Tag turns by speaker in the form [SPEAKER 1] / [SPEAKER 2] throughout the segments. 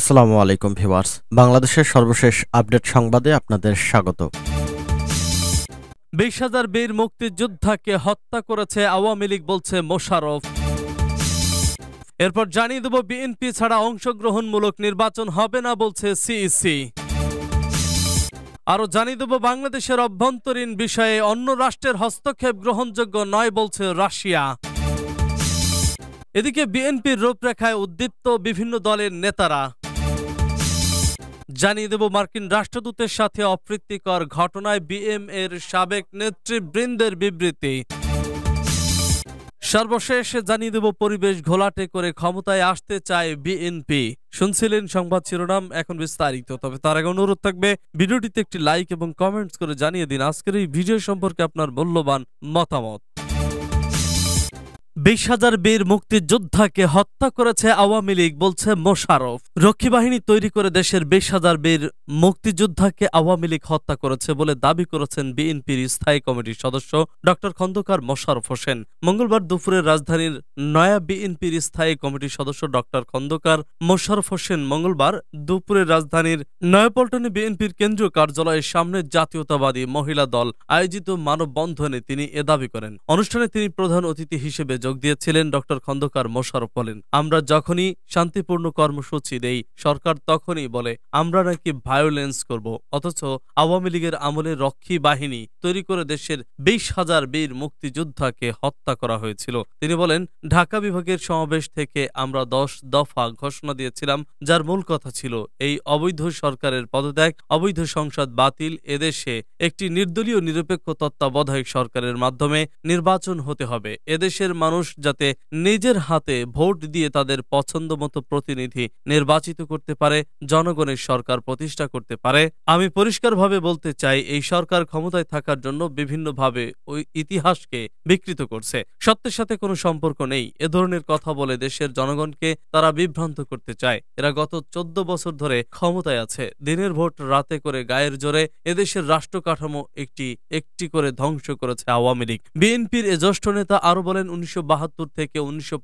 [SPEAKER 1] আসসালামু আলাইকুম ভিওয়ার্স বাংলাদেশের সর্বশেষ আপডেট সংবাদে আপনাদের স্বাগত বিশ হাজার বীর মুক্তিযোদ্ধাকে হত্যা করেছে আওয়ামী লীগ বলছে মোশারফ এরপর জানিয়ে দেব বিএনপি ছাড়া অংশগ্রহণমূলক নির্বাচন হবে না বলছে সিইসি আরও জানিয়ে দেব বাংলাদেশের অভ্যন্তরীণ বিষয়ে অন্য রাষ্ট্রের হস্তক্ষেপ গ্রহণযোগ্য নয় বলছে রাশিয়া এদিকে বিএনপির রূপরেখায় উদ্দীপ্ত বিভিন্ন দলের নেতারা জানিয়ে দেব মার্কিন রাষ্ট্রদূতের সাথে অপ্রীতিকর ঘটনায় বিএম এর সাবেক নেতৃবৃন্দের বিবৃতি সর্বশেষ জানিয়ে দেব পরিবেশ ঘোলাটে করে ক্ষমতায় আসতে চায় বিএনপি শুনছিলেন সংবাদ শিরোনাম এখন বিস্তারিত তবে তার আগে অনুরোধ থাকবে ভিডিওটিতে একটি লাইক এবং কমেন্টস করে জানিয়ে দিন আজকের এই ভিডিও সম্পর্কে আপনার মূল্যবান মতামত বিশ হাজার বীর মুক্তিযোদ্ধাকে হত্যা করেছে আওয়ামী লীগ বলছে মোশারফ রক্ষী বাহিনী তৈরি করে দেশের বিশ হাজার বীর মুক্তিযোদ্ধাকে আওয়ামী লীগ হত্যা করেছে বলে দাবি করেছেন বিএনপির স্থায়ী কমিটির সদস্য ডক্টর খন্দকার মোশারফ হোসেন মঙ্গলবার দুপুরে রাজধানীর নয়া বিএনপির স্থায়ী কমিটির সদস্য ডক্টর খন্দকার মোশারফ হোসেন মঙ্গলবার দুপুরে রাজধানীর নয়াপল্টনে বিএনপির কেন্দ্রীয় কার্যালয়ের সামনে জাতীয়তাবাদী মহিলা দল আয়োজিত মানববন্ধনে তিনি এ দাবি করেন অনুষ্ঠানে তিনি প্রধান অতিথি হিসেবে যোগ যোগ দিয়েছিলেন ডক্টর খন্দকার মোশারফ বলেন আমরা যখনই শান্তিপূর্ণ কর্মসূচি দেই সরকার তখনই বলে আমরা নাকি ভায়োলেন্স করব অথচ আওয়ামী লীগের আমলে রক্ষী বাহিনী তৈরি করে দেশের বিশ হাজার বীর মুক্তিযোদ্ধাকে হত্যা করা হয়েছিল তিনি বলেন ঢাকা বিভাগের সমাবেশ থেকে আমরা দশ দফা ঘোষণা দিয়েছিলাম যার মূল কথা ছিল এই অবৈধ সরকারের পদত্যাগ অবৈধ সংসদ বাতিল এদেশে একটি নির্দলীয় নিরপেক্ষ তত্ত্বাবধায়ক সরকারের মাধ্যমে নির্বাচন হতে হবে এদেশের মানুষ মানুষ যাতে নিজের হাতে ভোট দিয়ে তাদের পছন্দ মতো প্রতিনিধি নির্বাচিত করতে পারে জনগণের সরকার প্রতিষ্ঠা করতে পারে আমি পরিষ্কারভাবে বলতে চাই এই সরকার ক্ষমতায় থাকার জন্য বিভিন্নভাবে ওই ইতিহাসকে বিকৃত করছে সত্যের সাথে কোনো সম্পর্ক নেই এ ধরনের কথা বলে দেশের জনগণকে তারা বিভ্রান্ত করতে চায় এরা গত চোদ্দ বছর ধরে ক্ষমতায় আছে দিনের ভোট রাতে করে গায়ের জোরে এদেশের রাষ্ট্র কাঠামো একটি একটি করে ধ্বংস করেছে আওয়ামী লীগ বিএনপির এ জ্যেষ্ঠ নেতা আরো বলেন উনিশশো বাহাত্তর থেকে উনিশশো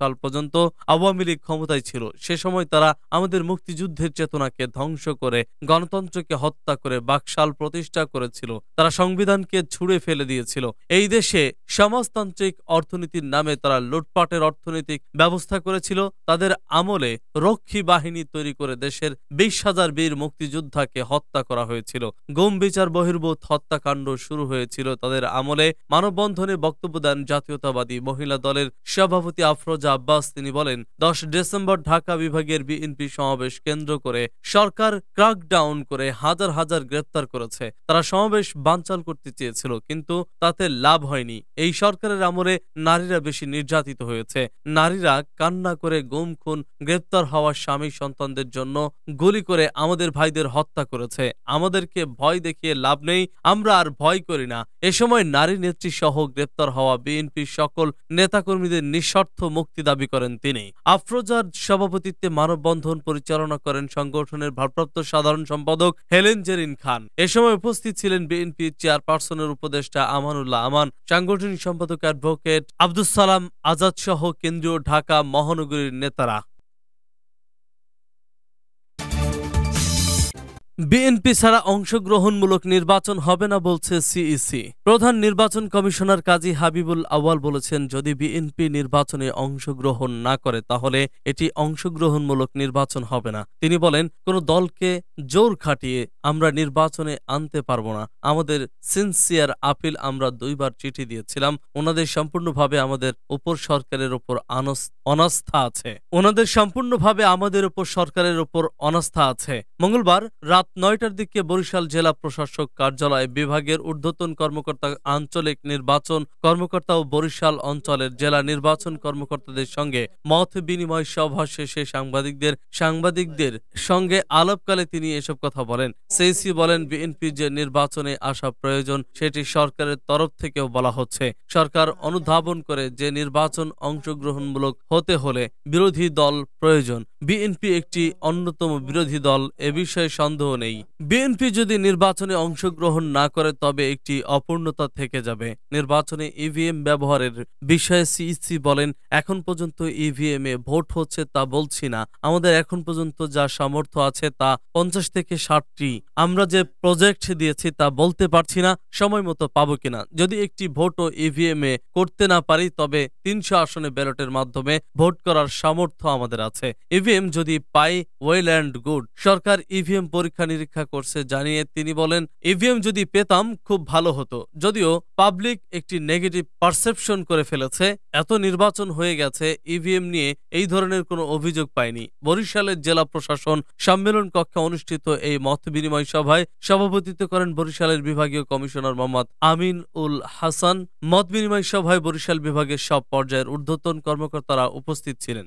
[SPEAKER 1] সাল পর্যন্ত আওয়ামী লীগ ক্ষমতায় ছিল সে সময় তারা আমাদের মুক্তিযুদ্ধের চেতনাকে ধ্বংস করে গণতন্ত্রকে হত্যা করে বাকশাল প্রতিষ্ঠা করেছিল তারা সংবিধানকে ছুড়ে ফেলে দিয়েছিল এই দেশে সমাজতান্ত্রিক অর্থনীতির নামে তারা লুটপাটের অর্থনৈতিক ব্যবস্থা করেছিল তাদের আমলে রক্ষী বাহিনী তৈরি করে দেশের বিশ হাজার বীর মুক্তিযোদ্ধাকে হত্যা করা হয়েছিল গম বিচার বহির্ভূত হত্যাকাণ্ড শুরু হয়েছিল তাদের আমলে মানববন্ধনে বক্তব্য দেন জাতীয়তাবাদী মহিলা মহিলা দলের সভাপতি আফরোজা আব্বাস তিনি বলেন দশ ডিসেম্বর ঢাকা বিভাগের বিএনপি সমাবেশ কেন্দ্র করে সরকার ক্রাকডাউন করে হাজার হাজার গ্রেপ্তার করেছে তারা সমাবেশ বাঞ্চাল করতে চেয়েছিল কিন্তু তাতে লাভ হয়নি এই সরকারের আমলে নারীরা বেশি নির্যাতিত হয়েছে নারীরা কান্না করে গুম খুন গ্রেপ্তার হওয়া স্বামী সন্তানদের জন্য গুলি করে আমাদের ভাইদের হত্যা করেছে আমাদেরকে ভয় দেখিয়ে লাভ নেই আমরা আর ভয় করি না এ সময় নারী নেত্রী সহ গ্রেপ্তার হওয়া বিএনপির সকল নেতাকর্মীদের নিঃস্বার্থ মুক্তি দাবি করেন তিনি আফরোজার সভাপতিত্বে মানববন্ধন পরিচালনা করেন সংগঠনের ভারপ্রাপ্ত সাধারণ সম্পাদক হেলেন জেরিন খান এ সময় উপস্থিত ছিলেন বিএনপির চেয়ারপারসনের উপদেষ্টা আমানুল্লাহ আমান সাংগঠনিক সম্পাদক অ্যাডভোকেট আব্দুল সালাম আজাদ সহ কেন্দ্রীয় ঢাকা মহানগরীর নেতারা বিএনপি ছাড়া অংশগ্রহণমূলক নির্বাচন হবে না বলছে সিইসি প্রধান নির্বাচন কমিশনার কাজী হাবিবুল আওয়াল বলেছেন যদি বিএনপি নির্বাচনে অংশগ্রহণ না করে তাহলে এটি অংশগ্রহণমূলক নির্বাচন হবে না তিনি বলেন কোনো দলকে জোর খাটিয়ে আমরা নির্বাচনে আনতে পারবো না আমাদের সিনসিয়ার আপিল আমরা দুইবার চিঠি দিয়েছিলাম ওনাদের সম্পূর্ণভাবে আমাদের উপর সরকারের ওপর অনাস্থা আছে ওনাদের সম্পূর্ণভাবে আমাদের উপর সরকারের ওপর অনাস্থা আছে মঙ্গলবার রাত নয়টার দিকে বরিশাল জেলা প্রশাসক কার্যালয়ে বিভাগের ঊর্ধ্বতন কর্মকর্তা আঞ্চলিক নির্বাচন কর্মকর্তা ও বরিশাল অঞ্চলের জেলা নির্বাচন কর্মকর্তাদের সঙ্গে মত বিনিময় সভা শেষে সাংবাদিকদের সাংবাদিকদের সঙ্গে আলাপকালে তিনি এসব কথা বলেন সেইসি বলেন বিএনপি যে নির্বাচনে আসা প্রয়োজন সেটি সরকারের তরফ থেকেও বলা হচ্ছে সরকার অনুধাবন করে যে নির্বাচন অংশগ্রহণমূলক হতে হলে বিরোধী দল প্রয়োজন বিএনপি একটি অন্যতম বিরোধী দল এ বিষয়ে সন্দেহ নেই বিএনপি যদি নির্বাচনে অংশগ্রহণ না করে তবে একটি অপূর্ণতা থেকে যাবে নির্বাচনে ইভিএম ব্যবহারের বিষয়ে সিইসি বলেন এখন পর্যন্ত ইভিএম এ ভোট হচ্ছে তা বলছি না আমাদের এখন পর্যন্ত যা সামর্থ্য আছে তা পঞ্চাশ থেকে ষাটটি আমরা যে প্রজেক্ট দিয়েছি তা বলতে পারছি না সময় মতো পাবো কিনা যদি একটি ও ইভিএম e এ করতে না পারি তবে তিনশো আসনে ব্যালটের মাধ্যমে ভোট করার সামর্থ্য আমাদের আছে ইভিএম e যদি পাই ওয়েল অ্যান্ড গুড সরকার ইভিএম e পরীক্ষা নিরীক্ষা করছে জানিয়ে তিনি বলেন ইভিএম যদি পেতাম খুব ভালো হতো যদিও পাবলিক একটি নেগেটিভ পারসেপশন করে ফেলেছে এত নির্বাচন হয়ে গেছে ইভিএম নিয়ে এই ধরনের কোনো অভিযোগ পায়নি বরিশালের জেলা প্রশাসন সম্মেলন কক্ষে অনুষ্ঠিত এই মত বিনিময় বিনিময় সভায় সভাপতিত্ব করেন বরিশালের বিভাগীয় কমিশনার মোহাম্মদ আমিন উল হাসান মত বিনিময় সভায় বরিশাল বিভাগের সব পর্যায়ের ঊর্ধ্বতন কর্মকর্তারা উপস্থিত ছিলেন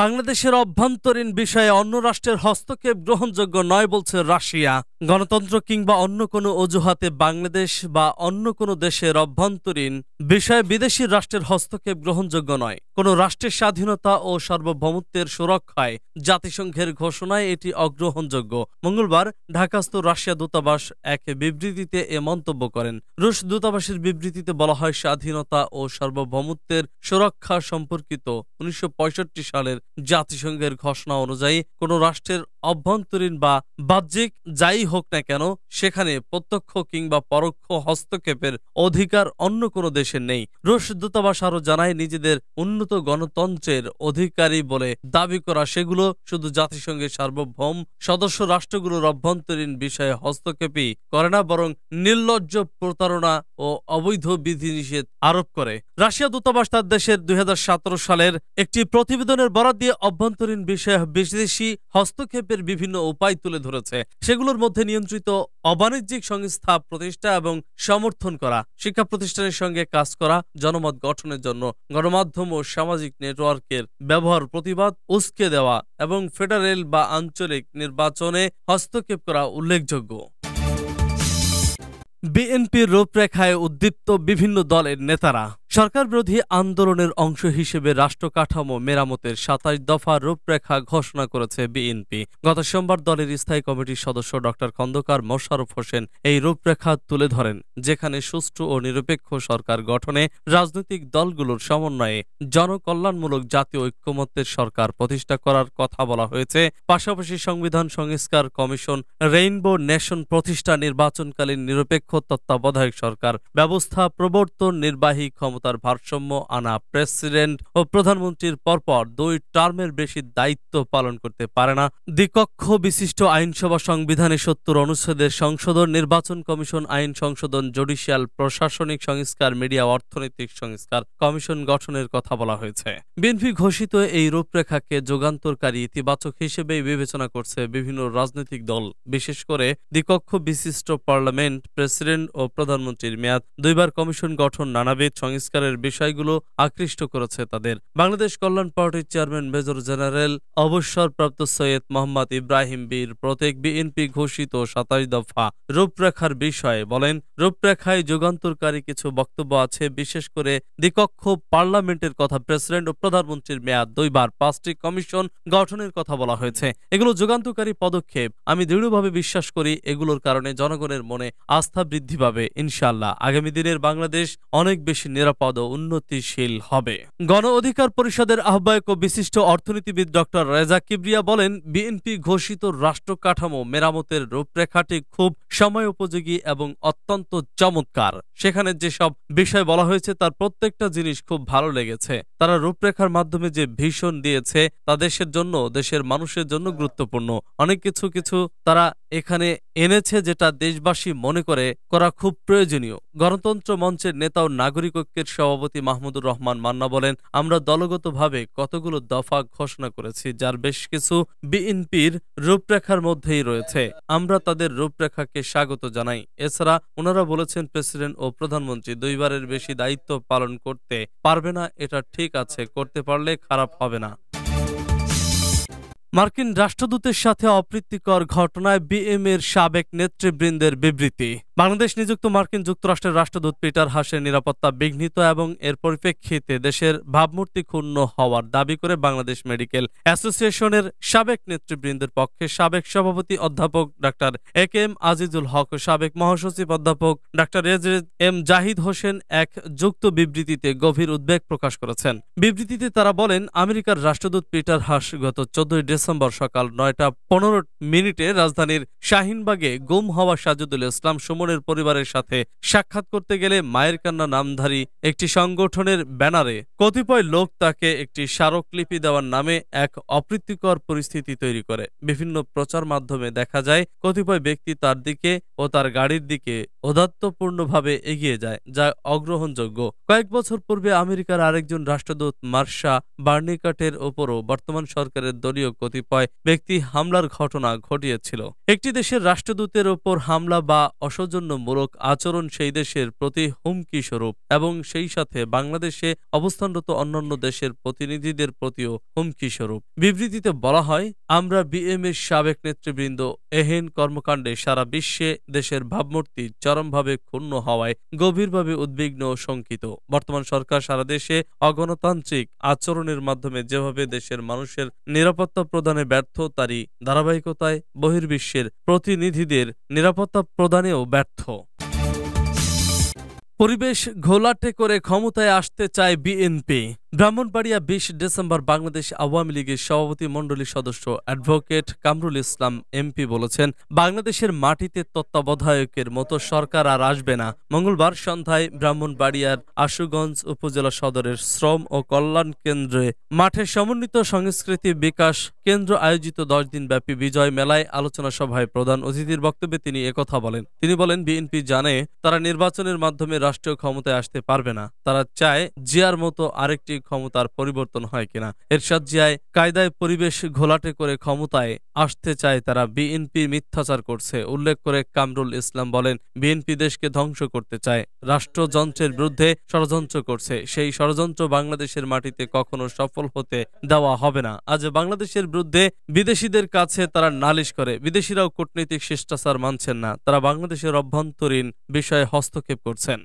[SPEAKER 1] বাংলাদেশের অভ্যন্তরীণ বিষয়ে অন্য রাষ্ট্রের হস্তক্ষেপ গ্রহণযোগ্য নয় বলছে রাশিয়া গণতন্ত্র কিংবা অন্য কোনো অজুহাতে বাংলাদেশ বা অন্য কোনো দেশের অভ্যন্তরীণ বিষয়ে বিদেশি রাষ্ট্রের হস্তক্ষেপ গ্রহণযোগ্য নয় কোনো রাষ্ট্রের স্বাধীনতা ও সার্বভৌমত্বের সুরক্ষায় জাতিসংঘের ঘোষণায় এটি অগ্রহণযোগ্য মঙ্গলবার ঢাকাস্থ রাশিয়া দূতাবাস এক বিবৃতিতে এ মন্তব্য করেন রুশ দূতাবাসের বিবৃতিতে বলা হয় স্বাধীনতা ও সার্বভৌমত্বের সুরক্ষা সম্পর্কিত উনিশশো সালের জাতিসংঘের ঘোষণা অনুযায়ী কোন রাষ্ট্রের অভ্যন্তরীণ বা বাহ্যিক যাই হোক না কেন সেখানে প্রত্যক্ষ কিংবা পরোক্ষ হস্তক্ষেপের অধিকার অন্য কোনো দেশের নেই রুশ দূতাবাস আরও জানায় নিজেদের উন্নত গণতন্ত্রের অধিকারী বলে দাবি করা সেগুলো শুধু জাতিসংঘের সার্বভৌম সদস্য রাষ্ট্রগুলোর অভ্যন্তরীণ বিষয়ে হস্তক্ষেপই করে না বরং নির্লজ্জ প্রতারণা ও অবৈধ বিধিনিষেধ আরোপ করে রাশিয়া দূতাবাস তার দেশের দুই সালের একটি প্রতিবেদনের বরাদ্দ দিয়ে অভ্যন্তরীণ বিষয়ে বিদেশি হস্তক্ষেপের বিভিন্ন উপায় তুলে ধরেছে সেগুলোর মধ্যে নিয়ন্ত্রিত অবাণিজ্যিক সংস্থা প্রতিষ্ঠা এবং সমর্থন করা শিক্ষা প্রতিষ্ঠানের সঙ্গে কাজ করা জনমত গঠনের জন্য গণমাধ্যম ও সামাজিক নেটওয়ার্কের ব্যবহার প্রতিবাদ উস্কে দেওয়া এবং ফেডারেল বা আঞ্চলিক নির্বাচনে হস্তক্ষেপ করা উল্লেখযোগ্য বিএনপির রূপরেখায় উদ্দীপ্ত বিভিন্ন দলের নেতারা সরকার বিরোধী আন্দোলনের অংশ হিসেবে রাষ্ট্র কাঠামো মেরামতের সাতাশ দফা রূপরেখা ঘোষণা করেছে বিএনপি গত সোমবার দলের স্থায়ী কমিটির সদস্য ড খন্দকার মোশারফ হোসেন এই রূপরেখা তুলে ধরেন যেখানে সুষ্ঠু ও নিরপেক্ষ সরকার গঠনে রাজনৈতিক দলগুলোর সমন্বয়ে জনকল্যাণমূলক জাতীয় ঐক্যমত্যের সরকার প্রতিষ্ঠা করার কথা বলা হয়েছে পাশাপাশি সংবিধান সংস্কার কমিশন রেইনবো নেশন প্রতিষ্ঠা নির্বাচনকালীন নিরপেক্ষ তত্ত্বাবধায়ক সরকার ব্যবস্থা প্রবর্তন নির্বাহী ক্ষমতা ক্ষমতার ভারসাম্য আনা প্রেসিডেন্ট ও প্রধানমন্ত্রীর পরপর দুই টার্মের বেশি দায়িত্ব পালন করতে পারে না দ্বিকক্ষ বিশিষ্ট আইনসভা সংবিধানে সত্তর অনুচ্ছেদের সংশোধন নির্বাচন কমিশন আইন সংশোধন জুডিশিয়াল প্রশাসনিক সংস্কার মিডিয়া অর্থনৈতিক সংস্কার কমিশন গঠনের কথা বলা হয়েছে বিএনপি ঘোষিত এই রূপরেখাকে যোগান্তরকারী ইতিবাচক হিসেবেই বিবেচনা করছে বিভিন্ন রাজনৈতিক দল বিশেষ করে দ্বিকক্ষ বিশিষ্ট পার্লামেন্ট প্রেসিডেন্ট ও প্রধানমন্ত্রীর মেয়াদ দুইবার কমিশন গঠন নানাবিধ সংস্কার সংস্কারের বিষয়গুলো আকৃষ্ট করেছে তাদের বাংলাদেশ কল্যাণ পার্টির চেয়ারম্যান মেজর জেনারেল অবসরপ্রাপ্ত সৈয়দ মোহাম্মদ ইব্রাহিম বীর প্রত্যেক বিএনপি ঘোষিত সাতাশ দফা রূপরেখার বিষয়ে বলেন রূপরেখায় যুগান্তরকারী কিছু বক্তব্য আছে বিশেষ করে দ্বিকক্ষ পার্লামেন্টের কথা প্রেসিডেন্ট ও প্রধানমন্ত্রীর মেয়াদ দুইবার পাঁচটি কমিশন গঠনের কথা বলা হয়েছে এগুলো যুগান্তকারী পদক্ষেপ আমি দৃঢ়ভাবে বিশ্বাস করি এগুলোর কারণে জনগণের মনে আস্থা বৃদ্ধি পাবে ইনশাল্লাহ আগামী দিনের বাংলাদেশ অনেক বেশি নিরাপদ উন্নতিশীল হবে গণ অধিকার পরিষদের আহ্বায়ক ও বিশিষ্ট অর্থনীতিবিদ ডক্টর রেজা কিবরিয়া বলেন বিএনপি ঘোষিত রাষ্ট্র কাঠামো মেরামতের রূপরেখাটি খুব সময় উপযোগী এবং অত্যন্ত চমৎকার সেখানে যেসব বিষয় বলা হয়েছে তার প্রত্যেকটা জিনিস খুব ভালো লেগেছে তারা রূপরেখার মাধ্যমে যে ভীষণ দিয়েছে তা দেশের জন্য দেশের মানুষের জন্য গুরুত্বপূর্ণ অনেক কিছু কিছু তারা এখানে এনেছে যেটা দেশবাসী মনে করে করা খুব প্রয়োজনীয় গণতন্ত্র মঞ্চের নেতা ও নাগরিক ঐক্যের সভাপতি মাহমুদুর রহমান মান্না বলেন আমরা দলগতভাবে কতগুলো দফা ঘোষণা করেছি যার বেশ কিছু বিএনপির রূপরেখার মধ্যেই রয়েছে আমরা তাদের রূপরেখাকে স্বাগত জানাই এছাড়া ওনারা বলেছেন প্রেসিডেন্ট ও প্রধানমন্ত্রী দুইবারের বেশি দায়িত্ব পালন করতে পারবে না এটা ঠিক আছে করতে পারলে খারাপ হবে না মার্কিন রাষ্ট্রদূতের সাথে অপ্রীতিকর ঘটনায় বিএমের সাবেক নেতৃবৃন্দের বিবৃতি বাংলাদেশ নিযুক্ত মার্কিন যুক্তরাষ্ট্রের রাষ্ট্রদূত পিটার হাসের নিরাপত্তা বিঘ্নিত এবং এর পরিপ্রেক্ষিতে দেশের ভাবমূর্তি ক্ষুণ্ণ হওয়ার দাবি করে বাংলাদেশ মেডিকেল অ্যাসোসিয়েশনের সাবেক নেতৃবৃন্দের পক্ষে সাবেক সভাপতি অধ্যাপক doctor A K M Azizul Haque সাবেক মহাসচিব অধ্যাপক ডাক্তার এজরেজ এম জাহিদ হোসেন এক যুক্ত বিবৃতিতে গভীর উদ্বেগ প্রকাশ করেছেন বিবৃতিতে তারা বলেন আমেরিকার রাষ্ট্রদূত পিটার হাস গত চোদ্দই ডিসেম্বর সকাল নয়টা পনেরো মিনিটে রাজধানীর শাহিনবাগে গুম হওয়া সাজুদুল ইসলাম সুমনের পরিবারের সাথে সাক্ষাৎ করতে গেলে মায়ের কান্না নামধারী একটি সংগঠনের ব্যানারে কতিপয় লোক তাকে একটি স্মারকলিপি দেওয়ার নামে এক অপ্রীতিকর পরিস্থিতি তৈরি করে বিভিন্ন প্রচার মাধ্যমে দেখা যায় কতিপয় ব্যক্তি তার দিকে ও তার গাড়ির দিকে অদাত্তপূর্ণভাবে এগিয়ে যায় যা অগ্রহণযোগ্য কয়েক বছর পূর্বে আমেরিকার আরেকজন রাষ্ট্রদূত মার্শা বার্নিকাটের ওপরও বর্তমান সরকারের দলীয় কতিপয় ব্যক্তি হামলার ঘটনা ঘটিয়েছিল একটি দেশের রাষ্ট্রদূতের ওপর হামলা বা অসৌজন্যমূলক আচরণ সেই দেশের প্রতি হুমকি স্বরূপ এবং সেই সাথে বাংলাদেশে অবস্থানরত অন্যান্য দেশের প্রতিনিধিদের প্রতিও হুমকি স্বরূপ বিবৃতিতে বলা হয় আমরা বিএম সাবেক নেতৃবৃন্দ এহেন কর্মকাণ্ডে সারা বিশ্বে দেশের ভাবমূর্তি চর চরমভাবে ক্ষুণ্ণ হওয়ায় গভীরভাবে উদ্বিগ্ন ও শঙ্কিত বর্তমান সরকার সারা দেশে অগণতান্ত্রিক আচরণের মাধ্যমে যেভাবে দেশের মানুষের নিরাপত্তা প্রদানে ব্যর্থ তারই ধারাবাহিকতায় বহির্বিশ্বের প্রতিনিধিদের নিরাপত্তা প্রদানেও ব্যর্থ পরিবেশ ঘোলাটে করে ক্ষমতায় আসতে চায় বিএনপি ব্রাহ্মণবাড়িয়া বিশ ডিসেম্বর বাংলাদেশ আওয়ামী লীগের সভাপতি মণ্ডলীর সদস্য অ্যাডভোকেট কামরুল ইসলাম এমপি বলেছেন বাংলাদেশের মাটিতে তত্ত্বাবধায়কের মতো সরকার আর আসবে না মঙ্গলবার সন্ধ্যায় ব্রাহ্মণবাড়িয়ার আশুগঞ্জ উপজেলা সদরের শ্রম ও কল্যাণ কেন্দ্রে মাঠে সমন্বিত সংস্কৃতি বিকাশ কেন্দ্র আয়োজিত দশ দিনব্যাপী বিজয় মেলায় আলোচনা সভায় প্রধান অতিথির বক্তব্যে তিনি একথা বলেন তিনি বলেন বিএনপি জানে তারা নির্বাচনের মাধ্যমে রাষ্ট্রীয় ক্ষমতায় আসতে পারবে না তারা চায় জিয়ার মতো আরেকটি ক্ষমতার পরিবর্তন হয় কিনা এরশাদ জিয়ায় কায়দায় পরিবেশ ঘোলাটে করে ক্ষমতায় আসতে চায় তারা বিএনপি মিথ্যাচার করছে উল্লেখ করে কামরুল ইসলাম বলেন বিএনপি দেশকে ধ্বংস করতে চায় রাষ্ট্রযন্ত্রের বিরুদ্ধে ষড়যন্ত্র করছে সেই ষড়যন্ত্র বাংলাদেশের মাটিতে কখনো সফল হতে দেওয়া হবে না আজ বাংলাদেশের বিরুদ্ধে বিদেশিদের কাছে তারা নালিশ করে বিদেশিরাও কূটনৈতিক শিষ্টাচার মানছেন না তারা বাংলাদেশের অভ্যন্তরীণ বিষয়ে হস্তক্ষেপ করছেন